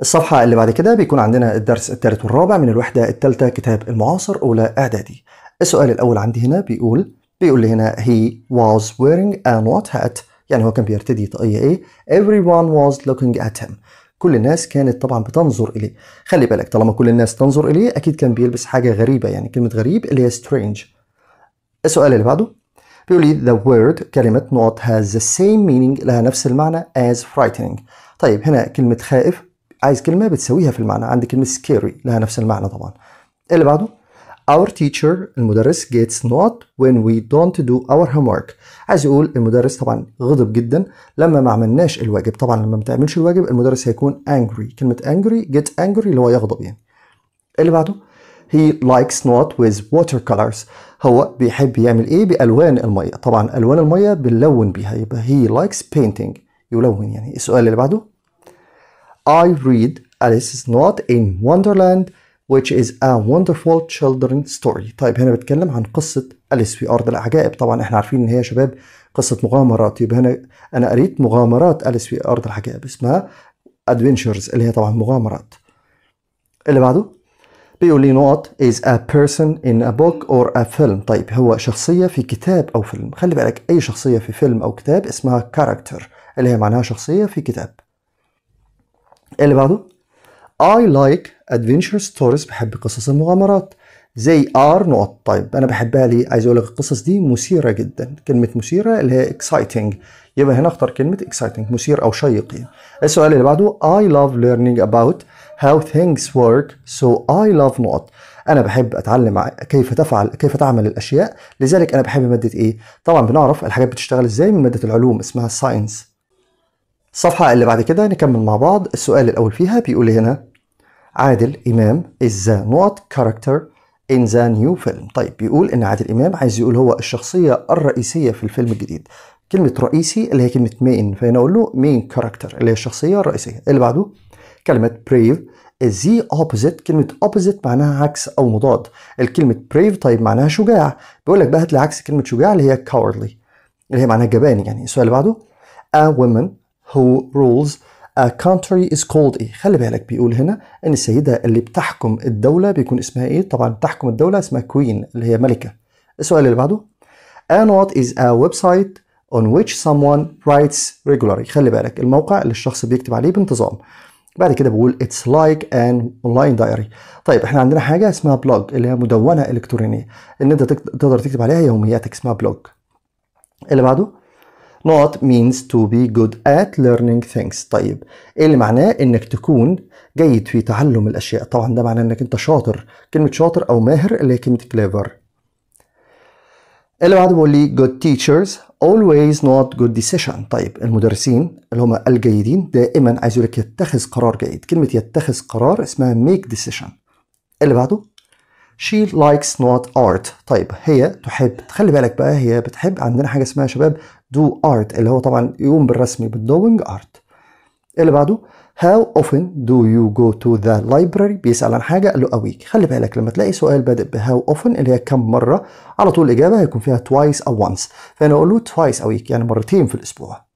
الصفحة اللي بعد كده بيكون عندنا الدرس الثالث والرابع من الوحدة الثالثة كتاب المعاصر أولى إعدادي السؤال الأول عندي هنا بيقول بيقول لي هنا he was wearing a what hat يعني هو كان بيرتدي طاقية إيه everyone was looking at him كل الناس كانت طبعا بتنظر إليه خلي بالك طالما كل الناس تنظر إليه أكيد كان بيلبس حاجة غريبة يعني كلمة غريب اللي هي strange السؤال اللي بعده بيقول لي the word كلمة not has the same meaning لها نفس المعنى as frightening طيب هنا كلمة خائف عايز كلمه بتساويها في المعنى عندي كلمه scary لها نفس المعنى طبعا اللي بعده Our teacher المدرس gets not when we don't do our homework عايز يقول المدرس طبعا غضب جدا لما ما عملناش الواجب طبعا لما ما تعملش الواجب المدرس هيكون angry كلمة angry get angry اللي هو يغضب يعني اللي بعده he likes not with watercolors هو بيحب يعمل ايه بألوان المية طبعا ألوان المية بنلون بيها يبقى he likes painting يلون يعني السؤال اللي بعده I read Alice is not in Wonderland which is a wonderful children's story طيب هنا بتكلم عن قصة أليس في أرض العجائب طبعا احنا عارفين إن هي شباب قصة مغامرات يبقى هنا أنا قريت مغامرات أليس في أرض العجائب اسمها adventures اللي هي طبعا مغامرات اللي بعده بيقول لي not is a person in a book or a film طيب هو شخصية في كتاب أو فيلم خلي بالك أي شخصية في فيلم أو كتاب اسمها character اللي هي معناها شخصية في كتاب اللي بعده I like adventure stories بحب قصص المغامرات زي ار نقط طيب انا بحبها ليه عايز اقول لك القصص دي مثيره جدا كلمه مثيره اللي هي اكسايتنج يبقى هنا اختار كلمه اكسايتنج مثير او شيق يعني السؤال اللي بعده اي لاف ليرنينج اباوت هاو ثينجز ورك سو اي لاف نقط انا بحب اتعلم كيف تفعل كيف تعمل الاشياء لذلك انا بحب ماده ايه طبعا بنعرف الحاجات بتشتغل ازاي من ماده العلوم اسمها الساينس الصفحة اللي بعد كده نكمل مع بعض السؤال الأول فيها بيقول هنا عادل إمام is the not character in the new film طيب بيقول إن عادل إمام عايز يقول هو الشخصية الرئيسية في الفيلم الجديد كلمة رئيسي اللي هي كلمة مين فهنا أقول له مين كاركتر اللي هي الشخصية الرئيسية اللي بعده كلمة brave the opposite كلمة opposite معناها عكس أو مضاد الكلمة brave طيب معناها شجاع بيقول لك بقى هات لي عكس كلمة شجاع اللي هي cowardly اللي هي معناها جبان يعني السؤال اللي بعده a woman who rules a country is called ايه خلي بالك بيقول هنا ان السيده اللي بتحكم الدوله بيكون اسمها ايه طبعا بتحكم الدوله اسمها كوين اللي هي ملكه السؤال اللي بعده and what is a website on which someone writes regularly خلي بالك الموقع اللي الشخص بيكتب عليه بانتظام بعد كده بقول it's like an online diary طيب احنا عندنا حاجة اسمها بلوج اللي هي مدونة إلكترونية ان انت تقدر تكتب عليها يومياتك اسمها بلوج اللي بعده not means to be good at learning things طيب إيه اللي معناه انك تكون جيد في تعلم الاشياء طبعا ده معناه انك انت شاطر كلمه شاطر او ماهر اللي هي كلمه clever إيه اللي بعده بيقول لي good teachers always not good decision طيب المدرسين اللي هم الجيدين دائما عايز يقول لك يتخذ قرار جيد كلمه يتخذ قرار اسمها make decision إيه اللي بعده she likes not art طيب هي تحب خلي بالك بقى هي بتحب عندنا حاجه اسمها شباب do art اللي هو طبعا يقوم بالرسم بالدوينج ارت اللي بعده How often do you go to the library؟ بيسأل عن حاجة قال له a week خلي بالك لما تلاقي سؤال بادئ ب how often اللي هي كم مرة على طول الإجابة هيكون فيها twice أو once فأنا أقول له twice a week يعني مرتين في الأسبوع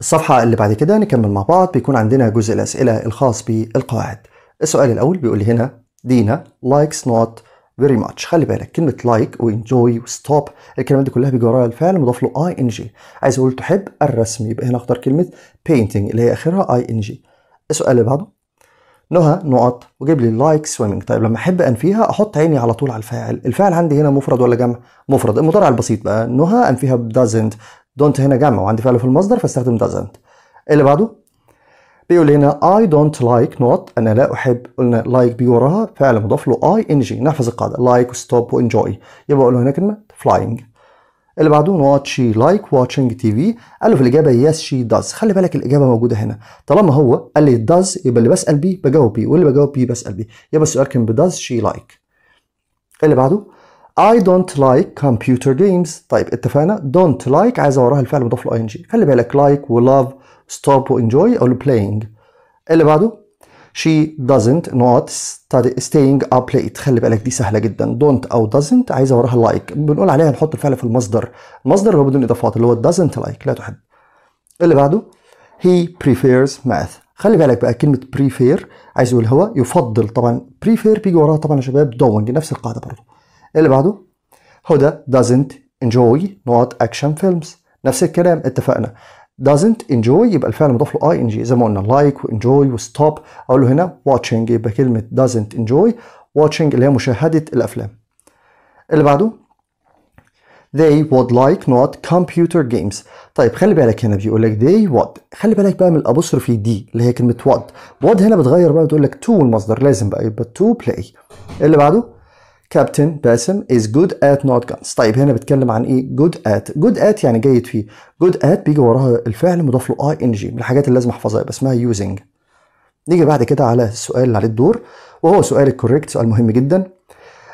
الصفحة اللي بعد كده نكمل مع بعض بيكون عندنا جزء الأسئلة الخاص بالقواعد السؤال الأول بيقول لي هنا دينا likes not فيري ماتش خلي بالك كلمه لايك وانجوي وستوب الكلمات دي كلها بيجي وراها الفعل مضاف له اي ان جي عايز اقول تحب الرسم يبقى هنا اختار كلمه بينتنج اللي هي اخرها اي ان جي السؤال اللي بعده نهى نقط وجيب لي لايك سويمنج طيب لما احب انفيها احط عيني على طول على الفاعل الفاعل عندي هنا مفرد ولا جمع مفرد المضارع البسيط بقى نهى انفيها بدازنت دونت هنا جمع وعندي فعل في المصدر فاستخدم دازنت اللي بعده بيقول هنا I don't like not أنا لا أحب قلنا like بي وراها فعل مضاف له I ing نحفظ القاعدة like stop enjoy يبقى أقول هنا كلمة flying اللي نوت شي she like watching TV قال له في الإجابة yes she does خلي بالك الإجابة موجودة هنا طالما هو قال لي does يبقى اللي بسأل بيه بجاوب بيه واللي بجاوب بيه بسأل بيه يبقى السؤال كان does she like اللي بعده I don't like computer games طيب اتفقنا don't like عايز وراها الفعل مضاف له ing خلي بالك like و love stop و enjoy أو playing اللي بعده she doesn't not staying up late خلي بالك دي سهله جدا don't او doesn't عايزه وراها like بنقول عليها نحط الفعل في المصدر المصدر اللي هو بدون اضافات اللي هو doesn't like لا تحب اللي بعده he prefers math خلي بالك بقى كلمه prefer عايز يقول هو يفضل طبعا prefer بيجي وراها طبعا يا شباب doing نفس القاعده برضه اللي بعده هدى doesn't enjoy not action films نفس الكلام اتفقنا doesn't enjoy يبقى الفعل مضاف له ing زي ما قلنا لايك وانجوي وستوب اقول له هنا واتشنج يبقى كلمه doesn't enjoy واتشنج اللي هي مشاهده الافلام اللي بعده they would like not computer games طيب خلي بالك هنا بيقول لك they would خلي بالك بقى من في دي اللي هي كلمه would would هنا بتغير بقى بتقول لك to المصدر لازم بقى يبقى to play اللي بعده كابتن باسم از جود ات نوت جانز طيب هنا بتكلم عن ايه جود ات جود ات يعني جيد فيه جود ات بيجي وراها الفعل مضاف له اي ان جي من الحاجات اللي لازم احفظها يبقى اسمها يوزنج نيجي بعد كده على السؤال اللي عليه الدور وهو سؤال الكوريكت سؤال مهم جدا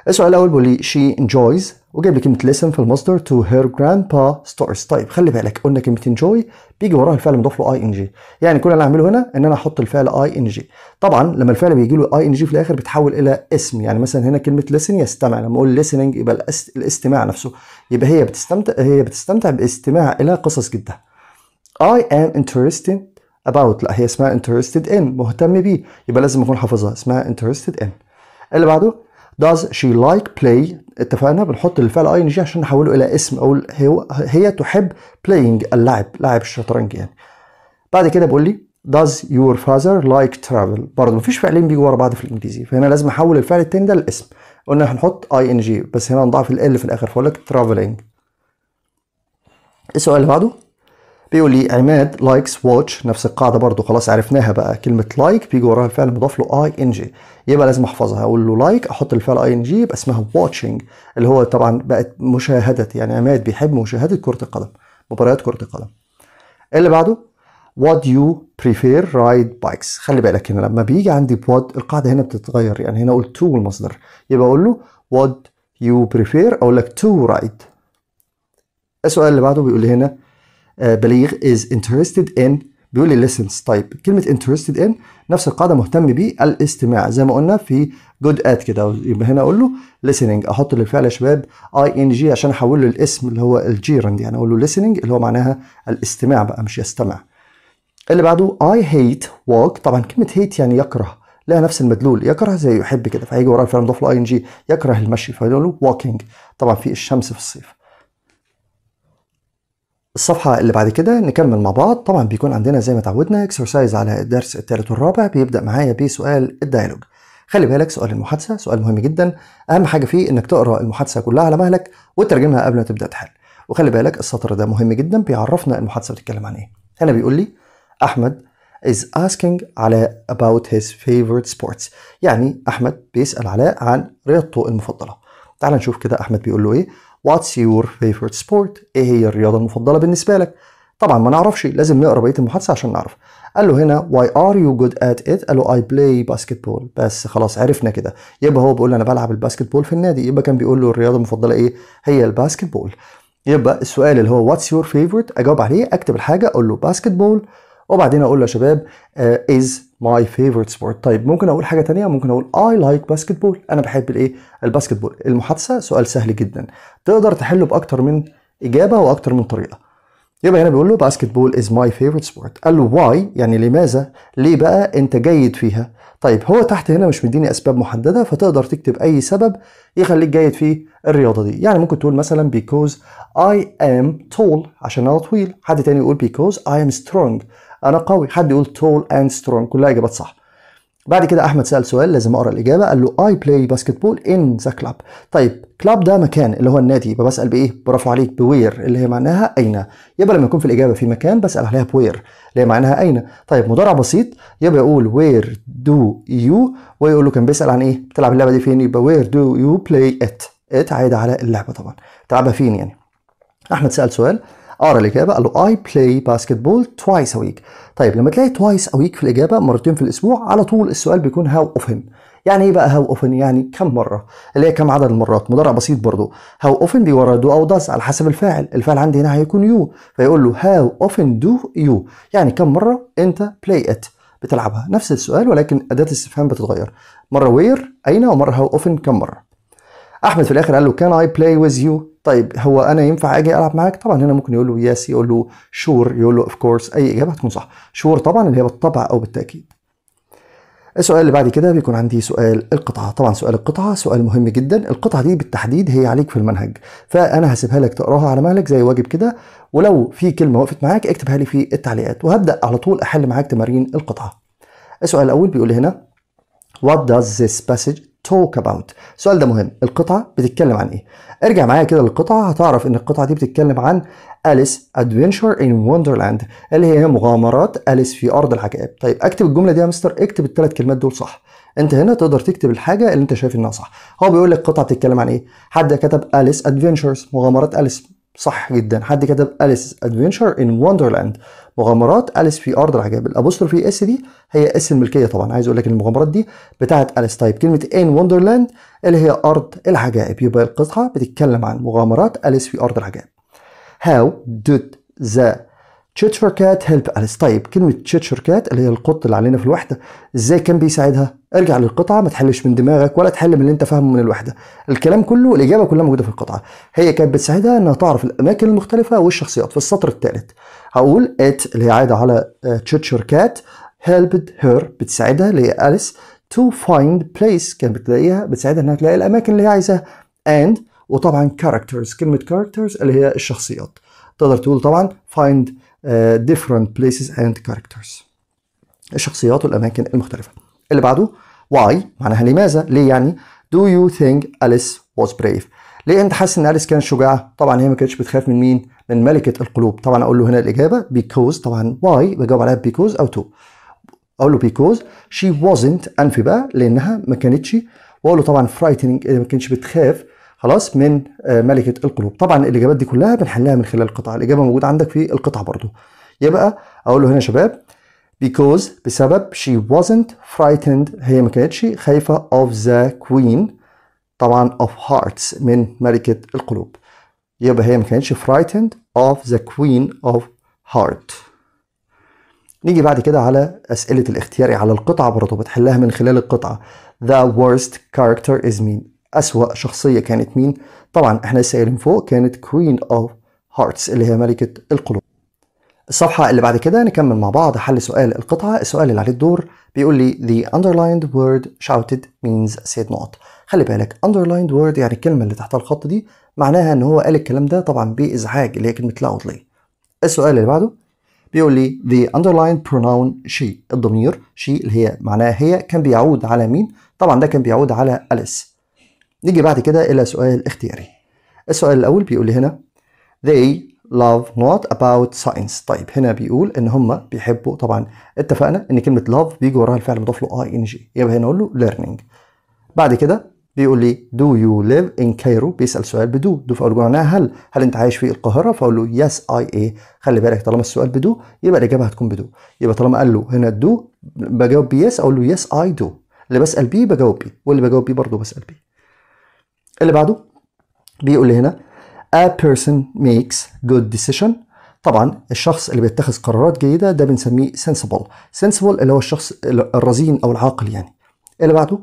السؤال الاول بيقول لي شي انجويز وجايب لي كلمه listen في المصدر تو هير grandpa ستارز طيب خلي بالك قلنا كلمه enjoy بيجي وراها الفعل مضاف له اي ان جي يعني كل اللي هعمله هنا ان انا احط الفعل اي ان جي طبعا لما الفعل بيجي له اي ان جي في الاخر بيتحول الى اسم يعني مثلا هنا كلمه listen يستمع لما اقول listening يبقى الاستماع نفسه يبقى هي بتستمتع هي بتستمتع باستماع الى قصص جدها I am interested about لا هي اسمها interested in مهتم بيه يبقى لازم اكون حافظها اسمها interested in اللي بعده does she like play اتفقنا بنحط الفعل اي ان جي عشان نحوله الى اسم اقول هي تحب playing اللعب لاعب الشطرنج يعني بعد كده بقول لي does your father like travel برضه مفيش فعلين بيجوا ورا بعض في الانجليزي فهنا لازم احول الفعل التاني ده لاسم قلنا هنحط اي ان جي بس هنا نضعف ال في الاخر فاقول لك traveling إيه السؤال اللي بعده بيقول لي عماد لايكس واتش نفس القاعده برضو خلاص عرفناها بقى كلمه لايك like بيجي وراها الفعل مضاف له اي ان جي يبقى لازم احفظها اقول له لايك like احط الفعل اي ان جي يبقى اسمها واتشنج اللي هو طبعا بقت مشاهده يعني عماد بيحب مشاهده كره القدم مباريات كره القدم اللي بعده what you prefer ride bikes خلي بالك هنا لما بيجي عندي بود القاعده هنا بتتغير يعني هنا اقول تو المصدر يبقى اقول له what you prefer اقول لك تو رايد السؤال اللي بعده بيقول لي هنا آه، بليغ is interested in بيقول لي listens طيب كلمة interested in نفس القاعدة مهتم بيه الاستماع زي ما قلنا في good at كده يبقى هنا أقول له listening أحط للفعل يا شباب ing عشان أحول له الاسم اللي هو الجيرند يعني أقول له listening اللي هو معناها الاستماع بقى مش يستمع اللي بعده I hate walk طبعا كلمة hate يعني يكره لها نفس المدلول يكره زي يحب كده فهيجي وراه الفعل مضاف له ing يكره المشي فيقول له walking طبعا في الشمس في الصيف الصفحة اللي بعد كده نكمل مع بعض طبعا بيكون عندنا زي ما تعودنا اكسرسايز على الدرس الثالث والرابع بيبدأ معايا بسؤال الديالوج خلي بالك سؤال المحادثة سؤال مهم جدا أهم حاجة فيه إنك تقرأ المحادثة كلها على مهلك وتترجمها قبل ما تبدأ تحل وخلي بالك السطر ده مهم جدا بيعرفنا المحادثة بتتكلم عن إيه هنا بيقول لي أحمد is asking علاء about his favorite sports يعني أحمد بيسأل علاء عن رياضته المفضلة تعال نشوف كده أحمد بيقول له إيه واتس يور فيفورت سبورت ايه هي الرياضه المفضله بالنسبه لك طبعا ما نعرفش لازم نقرا بقيه المحادثه عشان نعرف قال له هنا واي ار يو جود ات ات قال له اي بلاي بول بس خلاص عرفنا كده يبقى هو بيقول انا بلعب الباسكتبول في النادي يبقى كان بيقول له الرياضه المفضله ايه هي الباسكتبول يبقى السؤال اللي هو واتس يور فيفورت اجاوب عليه اكتب الحاجه اقول له بول وبعدين اقول يا شباب از ماي فيفورت سبورت طيب ممكن اقول حاجه تانية ممكن اقول اي لايك باسكت بول انا بحب الايه الباسكت بول المحادثه سؤال سهل جدا تقدر تحله باكتر من اجابه واكتر من طريقه يبقى هنا بيقول له باسكت بول از ماي فيفورت سبورت قال له واي يعني لماذا ليه بقى انت جيد فيها طيب هو تحت هنا مش مديني اسباب محدده فتقدر تكتب اي سبب يخليك جيد في الرياضه دي يعني ممكن تقول مثلا because I am tall عشان انا طويل حد تاني يقول because I am strong انا قوي حد يقول تول اند سترونج كلها اجابات صح بعد كده احمد سال سؤال لازم اقرا الاجابه قال له اي بلاي باسكتبول ان ذا كلاب طيب كلاب ده مكان اللي هو النادي يبقى بسال بايه برافو عليك بوير اللي هي معناها اين يبقى لما يكون في الاجابه في مكان بسال عليها بوير اللي هي معناها اين طيب مضارع بسيط يبقى يقول وير دو يو ويقول له كان بيسال عن ايه بتلعب اللعبه دي فين يبقى وير دو يو بلاي ات ات عايده على اللعبه طبعا بتلعبها فين يعني احمد سال سؤال اقرا الاجابه قال له اي بلاي باسكتبول توايس ا ويك طيب لما تلاقي توايس ا ويك في الاجابه مرتين في الاسبوع على طول السؤال بيكون هاو اوفن يعني ايه بقى هاو اوفن يعني كم مره اللي هي كم عدد المرات مضارع بسيط برضه هاو اوفن دي ورا دو او داز على حسب الفاعل الفاعل عندي هنا هيكون يو فيقول له هاو اوفن دو يو يعني كم مره انت بلاي ات بتلعبها نفس السؤال ولكن اداه الاستفهام بتتغير مره وير اين ومره هاو اوفن كم مره احمد في الاخر قال له كان اي بلاي ويز يو طيب هو انا ينفع اجي العب معاك طبعا هنا ممكن يقول له يس يقول له شور يقول له اوف كورس اي اجابه هتكون صح شور طبعا اللي هي بالطبع او بالتاكيد السؤال اللي بعد كده بيكون عندي سؤال القطعة طبعا سؤال القطعة سؤال مهم جدا القطعة دي بالتحديد هي عليك في المنهج فأنا هسيبها لك تقراها على مهلك زي واجب كده ولو في كلمة وقفت معاك اكتبها لي في التعليقات وهبدأ على طول أحل معاك تمارين القطعة السؤال الأول بيقول هنا What does this passage talk about السؤال ده مهم القطعة بتتكلم عن ايه ارجع معايا كده للقطعة هتعرف ان القطعة دي بتتكلم عن أليس Adventure ان وندرلاند اللي هي مغامرات أليس في أرض العجائب طيب اكتب الجملة دي يا مستر اكتب الثلاث كلمات دول صح انت هنا تقدر تكتب الحاجة اللي انت شايف انها صح هو بيقول لك القطعة بتتكلم عن ايه حد كتب أليس Adventures مغامرات أليس صح جدا حد كتب أليس Adventure ان وندرلاند مغامرات اليس في ارض راح جايب الابوستروفي اس دي هي اس الملكيه طبعا عايز اقول لك ان المغامرات دي بتاعه اليس طيب كلمه ان وندرلاند اللي هي ارض العجائب يبقى القطعه بتتكلم عن مغامرات اليس في ارض العجائب هاو did ذا تشيتشر كات هيلب اليس طيب كلمه تشيتشر كات اللي هي القط اللي علينا في الوحده ازاي كان بيساعدها ارجع للقطعه ما تحلش من دماغك ولا تحل من اللي انت فاهمه من الوحده الكلام كله الاجابه كلها موجوده في القطعه هي كانت بتساعدها انها تعرف الاماكن المختلفه والشخصيات في السطر الثالث هقول ات اللي هي عاده على تشيتشر كات هيلبد هير بتساعدها اللي هي أليس تو فايند بليس كانت بتلاقيها بتساعدها انها تلاقي الاماكن اللي هي عايزاها اند وطبعا كاركترز كلمة كاركترز اللي هي الشخصيات تقدر تقول طبعا find آه، different places and characters الشخصيات والأماكن المختلفة اللي بعده why معناها لماذا ليه يعني do you think Alice was brave ليه انت حاسس ان أليس كانت شجاعة طبعا هي ما كانتش بتخاف من مين من ملكة القلوب طبعا اقول له هنا الإجابة because طبعا why بجاوب عليها because أو to اقول له because she wasn't انفي بقى لانها ما كانتش واقول له طبعا frightening ما كانتش بتخاف خلاص من آه، ملكه القلوب طبعا الاجابات دي كلها بنحلها من خلال القطعه الاجابه موجوده عندك في القطعه برضو يبقى اقول له هنا يا شباب because بسبب she wasn't frightened هي ما كانتش خايفه of the queen طبعا of hearts من ملكه القلوب يبقى هي ما كانتش frightened of the queen of heart نيجي بعد كده على أسئلة الاختياري على القطعة برضه بتحلها من خلال القطعة the worst character is مين أسوأ شخصية كانت مين طبعا احنا لسه قايلين فوق كانت كوين اوف هارتس اللي هي ملكة القلوب الصفحة اللي بعد كده نكمل مع بعض حل سؤال القطعة السؤال اللي عليه الدور بيقول لي the underlined word shouted means said not خلي بالك underlined word يعني الكلمة اللي تحت الخط دي معناها ان هو قال الكلام ده طبعا بإزعاج اللي هي كلمة loudly السؤال اللي بعده بيقول لي the underlined pronoun she الضمير she اللي هي معناها هي كان بيعود على مين طبعا ده كان بيعود على أليس نيجي بعد كده إلى سؤال اختياري السؤال الأول بيقول لي هنا they love not about science طيب هنا بيقول ان هم بيحبوا طبعا اتفقنا ان كلمه love بيجي وراها الفعل مضاف له اي ان جي يبقى هنا اقول له learning بعد كده بيقول لي دو يو ليف ان كايرو بيسال سؤال بدو دو فاقول له معناها هل هل انت عايش في القاهره فاقول له يس اي اي خلي بالك طالما السؤال بدو يبقى الاجابه هتكون بدو يبقى طالما قال له هنا دو بجاوب بيس اقول له يس اي دو اللي بسال بيه بجاوب بيه واللي بجاوب بيه برضه بسال بيه اللي بعده بيقول لي هنا a person makes good decision طبعا الشخص اللي بيتخذ قرارات جيدة ده بنسميه sensible sensible اللي هو الشخص الرزين أو العاقل يعني اللي بعده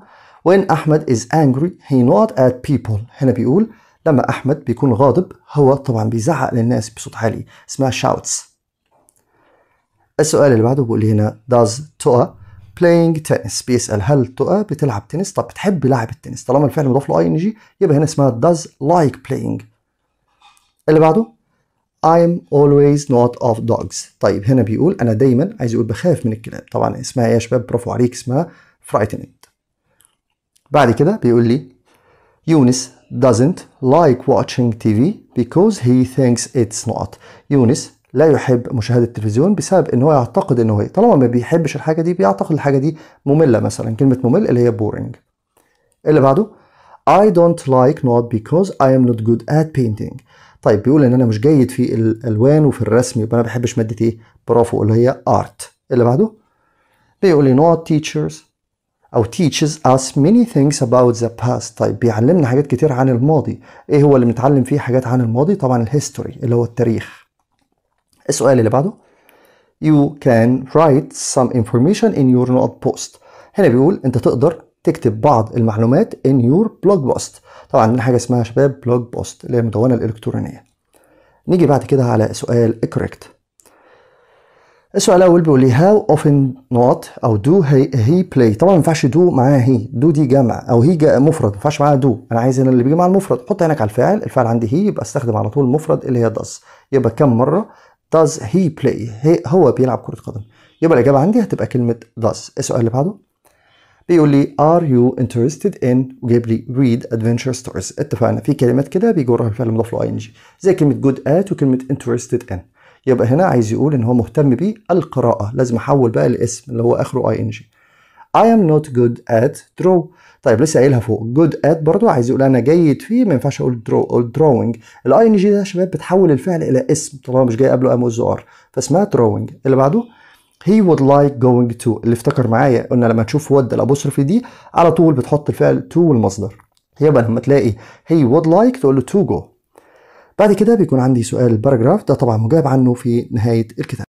when أحمد is angry he not at people هنا بيقول لما أحمد بيكون غاضب هو طبعا بيزعق للناس بصوت عالي اسمها shouts السؤال اللي بعده بيقول هنا does Toa playing tennis بيسال هل تقى آه، بتلعب تنس طب بتحب لعب التنس طالما الفعل مضاف له اي ان جي يبقى هنا اسمها does like playing اللي بعده I'm always not of dogs طيب هنا بيقول أنا دايما عايز يقول بخاف من الكلاب طبعا اسمها يا شباب برافو عليك اسمها frightened بعد كده بيقول لي يونس doesn't like watching TV because he thinks it's not يونس لا يحب مشاهدة التلفزيون بسبب ان هو يعتقد ان هو إيه؟ طالما ما بيحبش الحاجة دي بيعتقد الحاجة دي مملة مثلا كلمة ممل اللي هي boring اللي بعده I don't like not because I am not good at painting طيب بيقول ان انا مش جيد في الالوان وفي الرسم يبقى انا ما بحبش مادة ايه برافو اللي هي art اللي بعده بيقول لي not teachers أو teaches us many things about the past طيب بيعلمنا حاجات كتير عن الماضي إيه هو اللي بنتعلم فيه حاجات عن الماضي طبعا الهيستوري اللي هو التاريخ السؤال اللي بعده you can write some information in your not post هنا بيقول انت تقدر تكتب بعض المعلومات in your blog post طبعا عندنا حاجه اسمها شباب blog post اللي هي المدونه الالكترونيه نيجي بعد كده على سؤال correct السؤال الاول بيقول لي how often not او do he, he play طبعا ما ينفعش do معاها هي do دي جمع او هي مفرد ما ينفعش معاها do انا عايز هنا اللي بيجي مع المفرد حط عينك على الفاعل الفاعل عندي هي يبقى استخدم على طول المفرد اللي هي does يبقى كم مره does he play هي هو بيلعب كرة قدم يبقى الإجابة عندي هتبقى كلمة does السؤال اللي بعده بيقول لي are you interested in وجايب لي read adventure stories اتفقنا في كلمات كده بيجي وراها الفعل المضاف له ing زي كلمة good at وكلمة interested in يبقى هنا عايز يقول ان هو مهتم بيه القراءة لازم احول بقى الاسم اللي هو اخره ing I am not good at draw طيب لسه قايلها فوق good at برضو عايز يقول انا جيد فيه ما ينفعش اقول draw drawing الاي ان جي ده يا شباب بتحول الفعل الى اسم طالما مش جاي قبله ام از ار فاسمها drawing اللي بعده he would like going to اللي افتكر معايا قلنا لما تشوف would الابوستروفي دي على طول بتحط الفعل to والمصدر يبقى لما تلاقي he would like تقول له to go بعد كده بيكون عندي سؤال الباراجراف ده طبعا مجاب عنه في نهايه الكتاب